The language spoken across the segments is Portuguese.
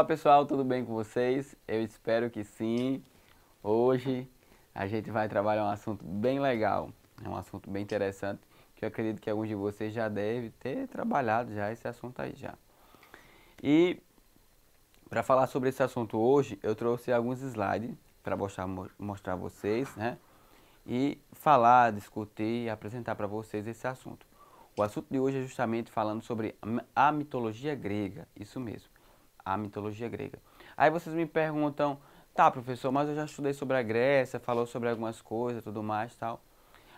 Olá pessoal, tudo bem com vocês? Eu espero que sim. Hoje a gente vai trabalhar um assunto bem legal, é um assunto bem interessante que eu acredito que alguns de vocês já devem ter trabalhado já esse assunto aí já. E para falar sobre esse assunto hoje, eu trouxe alguns slides para mostrar mostrar vocês, né? E falar, discutir e apresentar para vocês esse assunto. O assunto de hoje é justamente falando sobre a mitologia grega, isso mesmo a mitologia grega. Aí vocês me perguntam, tá, professor, mas eu já estudei sobre a Grécia, falou sobre algumas coisas, tudo mais, tal.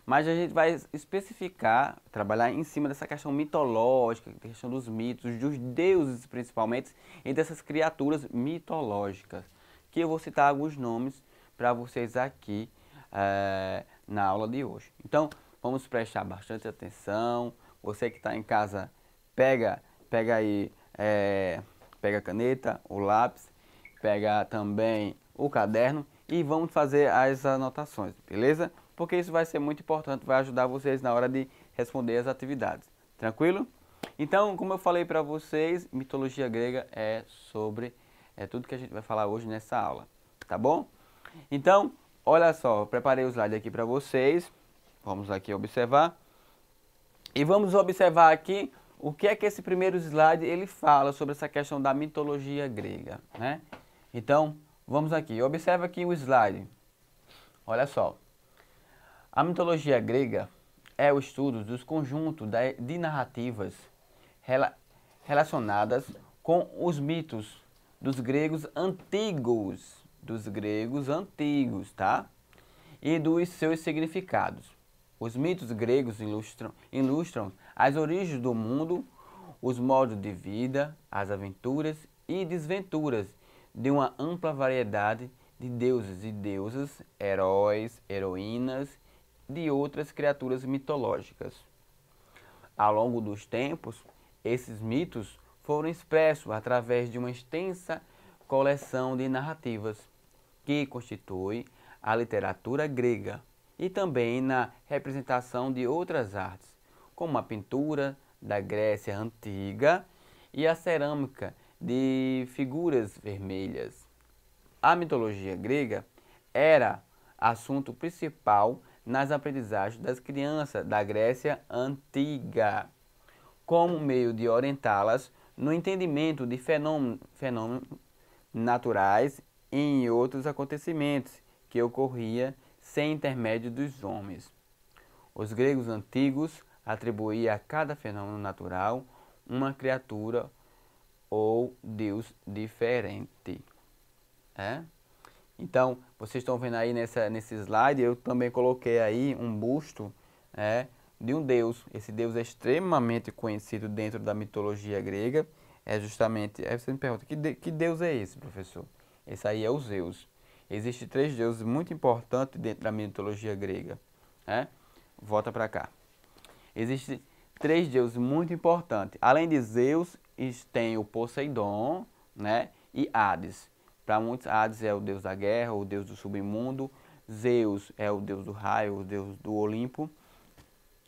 Mas a gente vai especificar, trabalhar em cima dessa questão mitológica, questão dos mitos, dos deuses principalmente, e dessas criaturas mitológicas, que eu vou citar alguns nomes para vocês aqui é, na aula de hoje. Então, vamos prestar bastante atenção. Você que está em casa, pega, pega aí é, pega a caneta, o lápis, pega também o caderno e vamos fazer as anotações, beleza? Porque isso vai ser muito importante, vai ajudar vocês na hora de responder as atividades, tranquilo? Então, como eu falei para vocês, mitologia grega é sobre é tudo que a gente vai falar hoje nessa aula, tá bom? Então, olha só, preparei o slide aqui para vocês, vamos aqui observar. E vamos observar aqui o que é que esse primeiro slide ele fala sobre essa questão da mitologia grega, né? Então, vamos aqui. Observa aqui o slide. Olha só. A mitologia grega é o estudo dos conjuntos de narrativas rela relacionadas com os mitos dos gregos antigos, dos gregos antigos, tá? E dos seus significados. Os mitos gregos ilustram, ilustram as origens do mundo, os modos de vida, as aventuras e desventuras de uma ampla variedade de deuses e deusas, heróis, heroínas, de outras criaturas mitológicas. Ao longo dos tempos, esses mitos foram expressos através de uma extensa coleção de narrativas que constitui a literatura grega e também na representação de outras artes como a pintura da Grécia antiga e a cerâmica de figuras vermelhas. A mitologia grega era assunto principal nas aprendizagens das crianças da Grécia antiga, como meio de orientá-las no entendimento de fenômenos, naturais e em outros acontecimentos que ocorria sem intermédio dos homens. Os gregos antigos atribuir a cada fenômeno natural uma criatura ou Deus diferente. É? Então, vocês estão vendo aí nessa, nesse slide, eu também coloquei aí um busto é, de um deus. Esse deus é extremamente conhecido dentro da mitologia grega. É justamente, aí você me pergunta, que, de, que deus é esse, professor? Esse aí é o Zeus. Existem três deuses muito importantes dentro da mitologia grega. É? Volta para cá. Existem três deuses muito importantes. Além de Zeus, tem o Poseidon né, e Hades. Para muitos, Hades é o deus da guerra, o deus do submundo. Zeus é o deus do raio, o deus do Olimpo.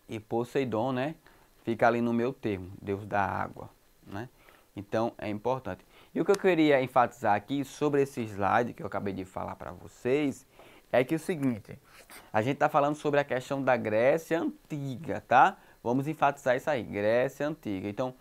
E Poseidon né, fica ali no meu termo, deus da água. Né? Então, é importante. E o que eu queria enfatizar aqui sobre esse slide que eu acabei de falar para vocês é que é o seguinte, a gente está falando sobre a questão da Grécia Antiga, tá? Vamos enfatizar isso aí, Grécia Antiga. Então,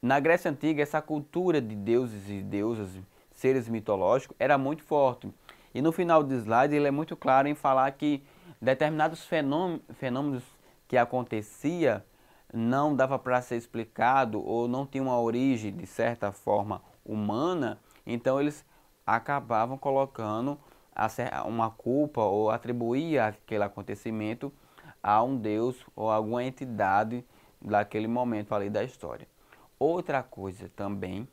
na Grécia Antiga, essa cultura de deuses e deusas, seres mitológicos, era muito forte. E no final do slide, ele é muito claro em falar que determinados fenômenos que acontecia não dava para ser explicado ou não tinha uma origem, de certa forma, humana, então eles acabavam colocando uma culpa ou atribuir aquele acontecimento a um deus ou alguma entidade daquele momento ali da história. Outra coisa também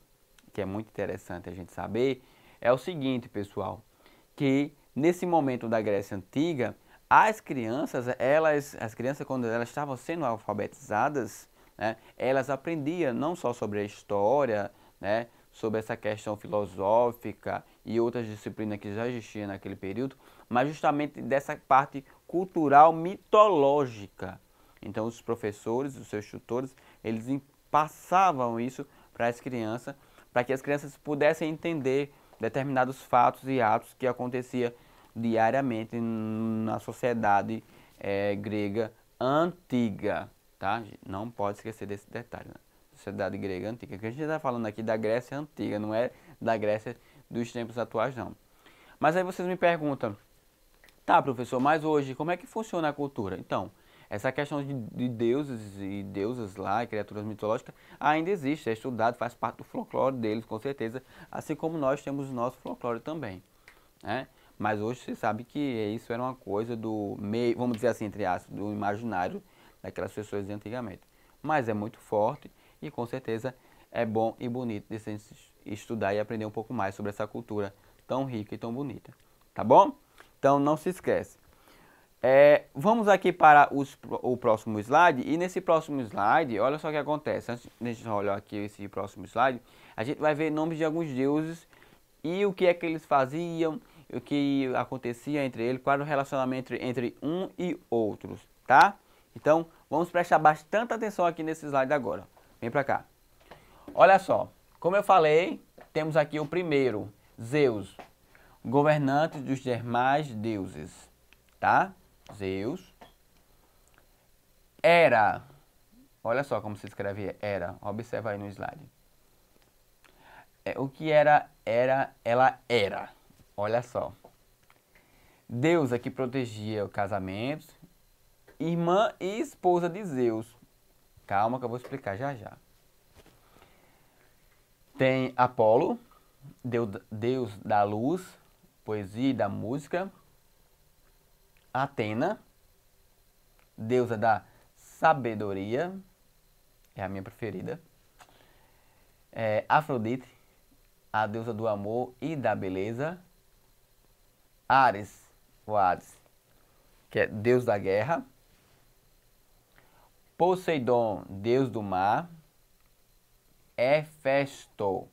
que é muito interessante a gente saber é o seguinte, pessoal, que nesse momento da Grécia antiga, as crianças, elas, as crianças quando elas estavam sendo alfabetizadas, né, elas aprendiam não só sobre a história, né, sobre essa questão filosófica e outras disciplinas que já existiam naquele período, mas justamente dessa parte cultural mitológica. Então os professores, os seus tutores, eles passavam isso para as crianças, para que as crianças pudessem entender determinados fatos e atos que acontecia diariamente na sociedade é, grega antiga, tá? Não pode esquecer desse detalhe. Né? sociedade grega antiga, que a gente está falando aqui da Grécia antiga, não é da Grécia dos tempos atuais, não. Mas aí vocês me perguntam, tá, professor, mas hoje como é que funciona a cultura? Então, essa questão de, de deuses e deusas lá, e criaturas mitológicas, ainda existe, é estudado, faz parte do folclore deles, com certeza, assim como nós temos o nosso folclore também, né? Mas hoje se sabe que isso era uma coisa do meio, vamos dizer assim, entre aspas, do imaginário daquelas pessoas de antigamente. Mas é muito forte e com certeza é bom e bonito de se estudar e aprender um pouco mais sobre essa cultura tão rica e tão bonita. Tá bom? Então não se esquece. É, vamos aqui para os, o próximo slide. E nesse próximo slide, olha só o que acontece. Antes de olhar aqui esse próximo slide, a gente vai ver nomes de alguns deuses e o que é que eles faziam, o que acontecia entre eles, qual era o relacionamento entre, entre um e outros, tá? Então, vamos prestar bastante atenção aqui nesse slide agora. Vem para cá. Olha só, como eu falei, temos aqui o primeiro, Zeus, governante dos demais deuses, tá? Zeus. Era, olha só como se escreve era, observa aí no slide. É, o que era, era, ela era, olha só. Deusa que protegia casamentos, irmã e esposa de Zeus. Calma que eu vou explicar já já. Tem Apolo, deus da luz, poesia e da música. Atena, deusa da sabedoria, é a minha preferida. É, Afrodite, a deusa do amor e da beleza. Ares, o Ares, que é deus da guerra. Poseidon, deus do mar. Hefesto.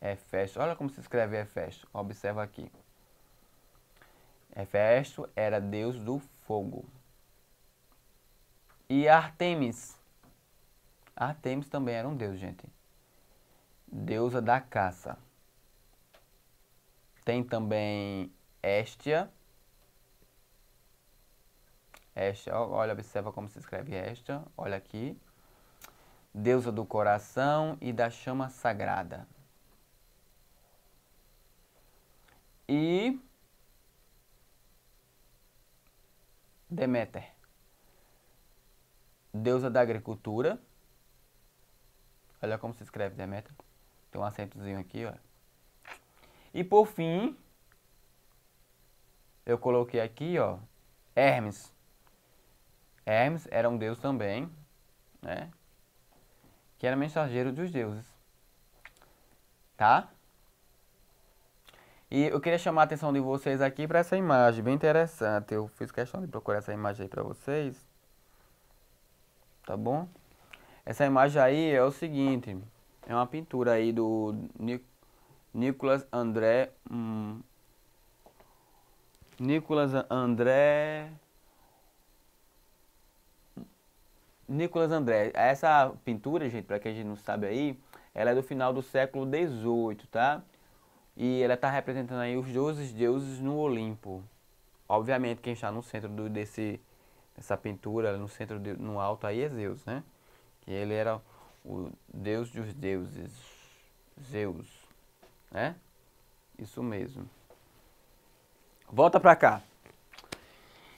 Hefesto. Olha como se escreve Hefesto. Observa aqui. Hefesto era deus do fogo. E Artemis. Artemis também era um deus, gente. Deusa da caça. Tem também Éstia esta, olha, observa como se escreve esta, olha aqui. Deusa do coração e da chama sagrada. E Deméter, deusa da agricultura. Olha como se escreve Deméter. Tem um acentozinho aqui, ó E por fim, eu coloquei aqui, ó, Hermes, Hermes era um deus também, né? Que era mensageiro dos deuses. Tá? E eu queria chamar a atenção de vocês aqui para essa imagem, bem interessante. Eu fiz questão de procurar essa imagem aí para vocês. Tá bom? Essa imagem aí é o seguinte, é uma pintura aí do Nic Nicolas André hum, Nicolas André Nicolas André, essa pintura, gente, para quem a gente não sabe aí, ela é do final do século XVIII, tá? E ela está representando aí os 12 deuses no Olimpo. Obviamente, quem está no centro do, desse, dessa pintura, no centro, de, no alto aí, é Zeus, né? Que ele era o deus dos deuses, Zeus, né? Isso mesmo. Volta para cá.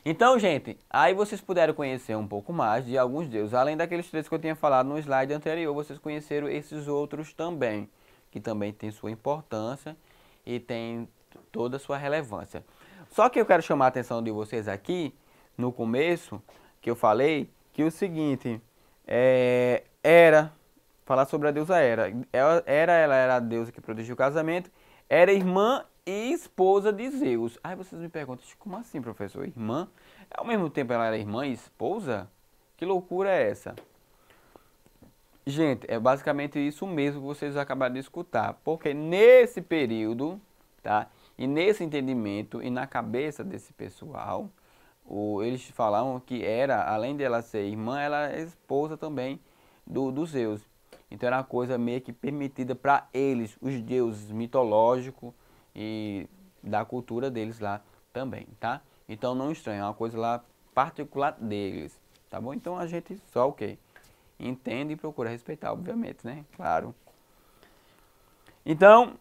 Então, gente, aí vocês puderam conhecer um pouco mais de alguns deuses. Além daqueles três que eu tinha falado no slide anterior, vocês conheceram esses outros também, que também tem sua importância e tem toda a sua relevância. Só que eu quero chamar a atenção de vocês aqui, no começo, que eu falei, que é o seguinte, é, Era, falar sobre a deusa Era. Era, ela era a deusa que protegia o casamento, era irmã e esposa de Zeus. Aí vocês me perguntam, como assim, professor? Irmã? Ao mesmo tempo ela era irmã e esposa? Que loucura é essa? Gente, é basicamente isso mesmo que vocês acabaram de escutar. Porque nesse período, tá? E nesse entendimento e na cabeça desse pessoal, o, eles falavam que era, além dela ser irmã, ela é esposa também do, dos Zeus. Então era uma coisa meio que permitida para eles, os deuses mitológicos, e da cultura deles lá também, tá? Então não estranha, é uma coisa lá particular deles, tá bom? Então a gente só o okay, que entende e procura respeitar, obviamente, né? Claro. Então,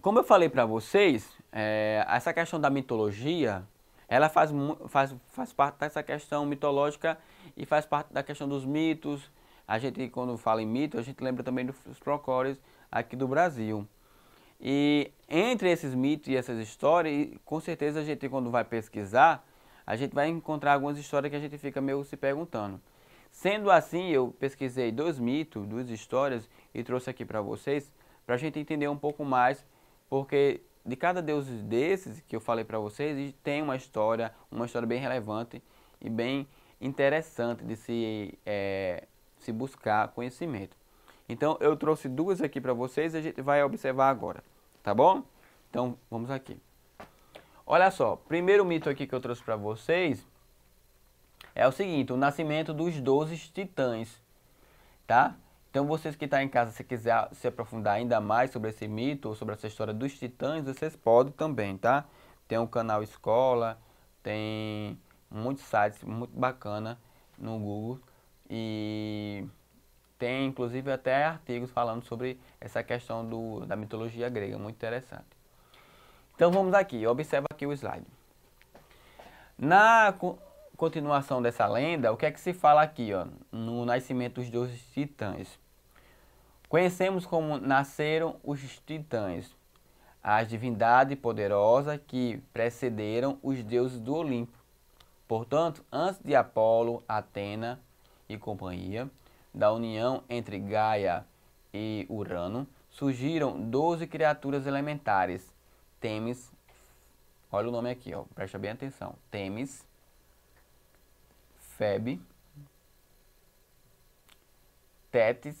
como eu falei para vocês, é, essa questão da mitologia, ela faz, faz, faz parte dessa questão mitológica e faz parte da questão dos mitos. A gente, quando fala em mito, a gente lembra também dos procóreos aqui do Brasil. E entre esses mitos e essas histórias, com certeza a gente quando vai pesquisar, a gente vai encontrar algumas histórias que a gente fica meio se perguntando. Sendo assim, eu pesquisei dois mitos, duas histórias e trouxe aqui para vocês, para a gente entender um pouco mais, porque de cada deus desses que eu falei para vocês, tem uma história, uma história bem relevante e bem interessante de se, é, se buscar conhecimento. Então eu trouxe duas aqui para vocês, e a gente vai observar agora, tá bom? Então vamos aqui. Olha só, primeiro mito aqui que eu trouxe para vocês é o seguinte, o nascimento dos 12 titãs, tá? Então vocês que estão tá em casa, se quiser se aprofundar ainda mais sobre esse mito ou sobre essa história dos titãs, vocês podem também, tá? Tem um canal escola, tem muitos sites muito bacana no Google e tem inclusive até artigos falando sobre essa questão do, da mitologia grega, muito interessante. Então vamos aqui, observa aqui o slide. Na co continuação dessa lenda, o que é que se fala aqui, ó, no nascimento dos dois titãs? Conhecemos como nasceram os titãs, as divindades poderosas que precederam os deuses do Olimpo. Portanto, antes de Apolo, Atena e companhia, da união entre Gaia e Urano, surgiram 12 criaturas elementares. Temis, olha o nome aqui, ó, presta bem atenção. Temis, Feb, Tétis.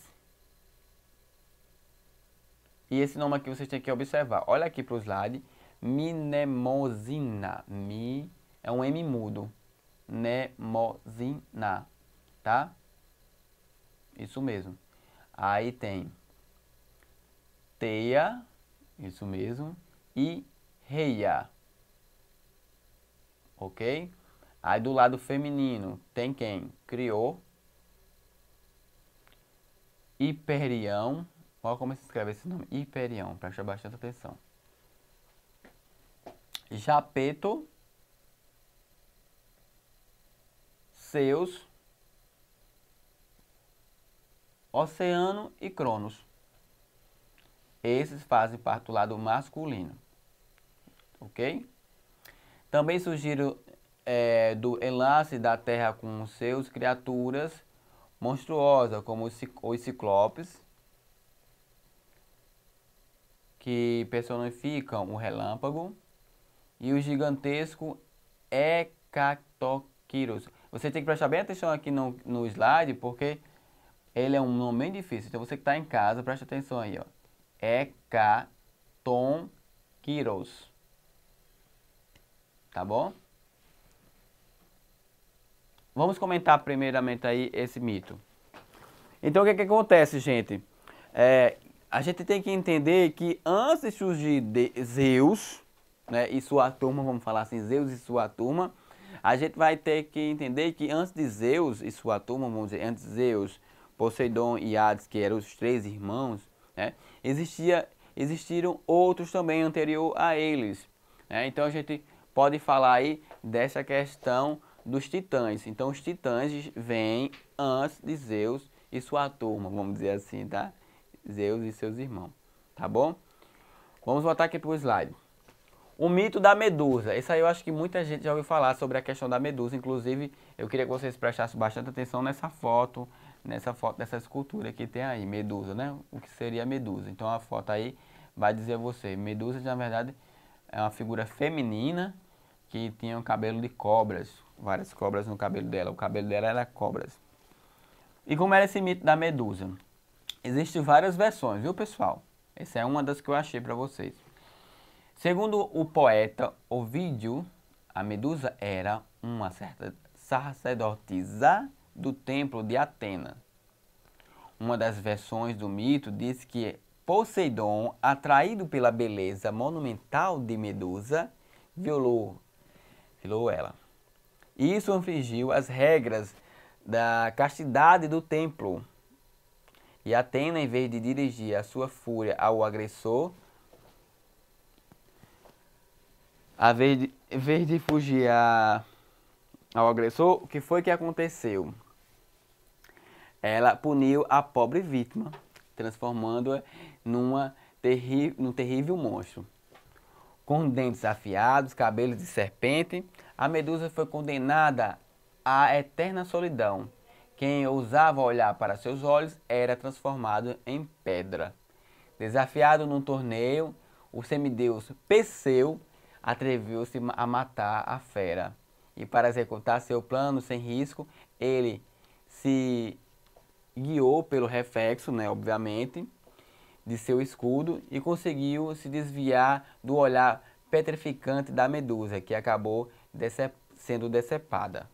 E esse nome aqui vocês têm que observar. Olha aqui para o slide. Minemosina. Mi é um M mudo. Nemosina. Tá? Isso mesmo. Aí tem teia, isso mesmo, e reia. Ok? Aí do lado feminino tem quem? Criou. Hiperião. Olha como se escreve esse nome. Hiperião. Preste bastante atenção. Japeto. Seus. Oceano e Cronos. Esses fazem parte do lado masculino. Ok? Também surgiram é, do enlace da terra com seus criaturas monstruosas, como os ciclopes, que personificam o relâmpago, e o gigantesco Hecatoquirus. Você tem que prestar bem atenção aqui no, no slide, porque ele é um nome bem difícil. Então você que está em casa, preste atenção aí, ó. Hecatonquiros. É tá bom? Vamos comentar primeiramente aí esse mito. Então o que, é que acontece, gente? É, a gente tem que entender que antes de surgir de Zeus, né, e sua turma, vamos falar assim, Zeus e sua turma, a gente vai ter que entender que antes de Zeus e sua turma, vamos dizer, antes de Zeus Poseidon e Hades, que eram os três irmãos, né? Existia, existiram outros também anterior a eles. Né? Então a gente pode falar aí dessa questão dos titãs. Então os titãs vêm antes de Zeus e sua turma, vamos dizer assim, tá? Zeus e seus irmãos, tá bom? Vamos voltar aqui para o slide. O mito da medusa. Isso aí eu acho que muita gente já ouviu falar sobre a questão da medusa. Inclusive, eu queria que vocês prestassem bastante atenção nessa foto nessa foto dessa escultura que tem aí, Medusa, né? O que seria a Medusa? Então a foto aí vai dizer a você, Medusa na verdade é uma figura feminina que tinha um cabelo de cobras, várias cobras no cabelo dela, o cabelo dela era cobras. E como era esse mito da Medusa? Existem várias versões, viu pessoal? Essa é uma das que eu achei para vocês. Segundo o poeta Ovídio, a Medusa era uma certa sacerdotisa do templo de Atena. Uma das versões do mito diz que Poseidon, atraído pela beleza monumental de Medusa, violou, violou ela. Isso infringiu as regras da castidade do templo. E Atena, em vez de dirigir a sua fúria ao agressor, a vez de, em vez de fugir a, ao agressor, o que foi que aconteceu? ela puniu a pobre vítima, transformando-a numa terri num terrível monstro. Com dentes afiados, cabelos de serpente, a medusa foi condenada à eterna solidão. Quem ousava olhar para seus olhos era transformado em pedra. Desafiado num torneio, o semideus Perseu atreveu-se a matar a fera. E para executar seu plano sem risco, ele se guiou pelo reflexo, né, obviamente, de seu escudo e conseguiu se desviar do olhar petrificante da medusa, que acabou decep sendo decepada.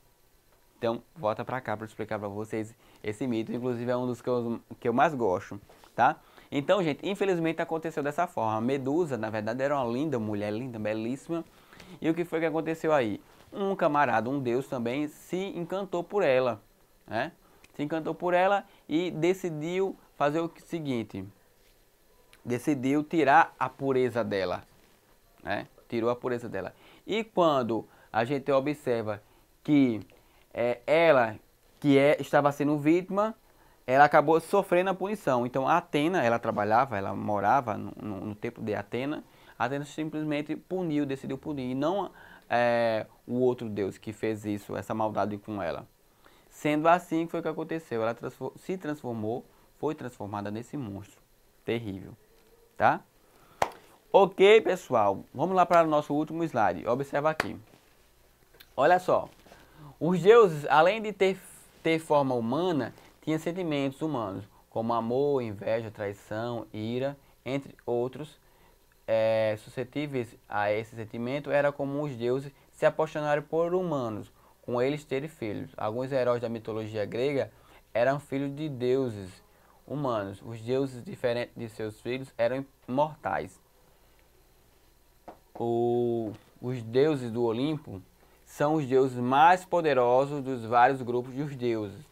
Então, volta para cá para explicar para vocês esse mito. Inclusive, é um dos que eu, que eu mais gosto, tá? Então, gente, infelizmente aconteceu dessa forma. A Medusa, na verdade, era uma linda mulher, linda, belíssima. E o que foi que aconteceu aí? Um camarada, um deus também, se encantou por ela, né? se encantou por ela e decidiu fazer o seguinte: decidiu tirar a pureza dela, né? Tirou a pureza dela. E quando a gente observa que é, ela, que é, estava sendo vítima, ela acabou sofrendo a punição. Então, Atena, ela trabalhava, ela morava no, no, no tempo de Atena. Atena simplesmente puniu, decidiu punir, e não é, o outro deus que fez isso, essa maldade com ela. Sendo assim, foi o que aconteceu. Ela transform se transformou, foi transformada nesse monstro terrível, tá? Ok, pessoal. Vamos lá para o nosso último slide. Observa aqui. Olha só. Os deuses, além de ter, ter forma humana, tinham sentimentos humanos, como amor, inveja, traição, ira, entre outros. É, suscetíveis a esse sentimento, era comum os deuses se apaixonarem por humanos, com eles terem filhos. Alguns heróis da mitologia grega eram filhos de deuses humanos. Os deuses, diferentes de seus filhos, eram imortais. O, os deuses do Olimpo são os deuses mais poderosos dos vários grupos de deuses.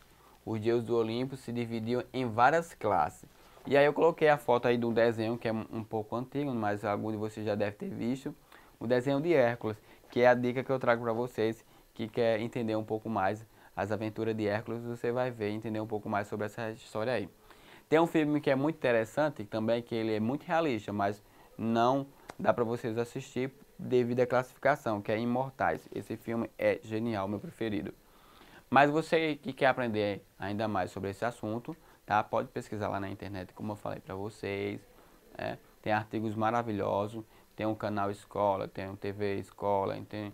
Os deuses do Olimpo se dividiam em várias classes. E aí eu coloquei a foto aí de um desenho que é um pouco antigo, mas algum de vocês já deve ter visto. O desenho de Hércules, que é a dica que eu trago para vocês que quer entender um pouco mais as aventuras de Hércules, você vai ver, entender um pouco mais sobre essa história aí. Tem um filme que é muito interessante também, que ele é muito realista, mas não dá para vocês assistir devido à classificação, que é Imortais. Esse filme é genial, meu preferido. Mas você que quer aprender ainda mais sobre esse assunto, tá? Pode pesquisar lá na internet, como eu falei para vocês. Né? Tem artigos maravilhosos, tem um canal escola, tem um TV escola, tem...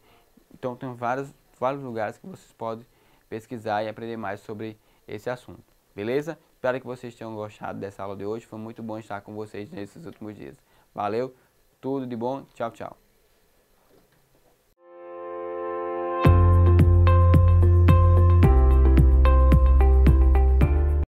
então tem vários vários lugares que vocês podem pesquisar e aprender mais sobre esse assunto. Beleza? Espero que vocês tenham gostado dessa aula de hoje. Foi muito bom estar com vocês nesses últimos dias. Valeu, tudo de bom. Tchau, tchau.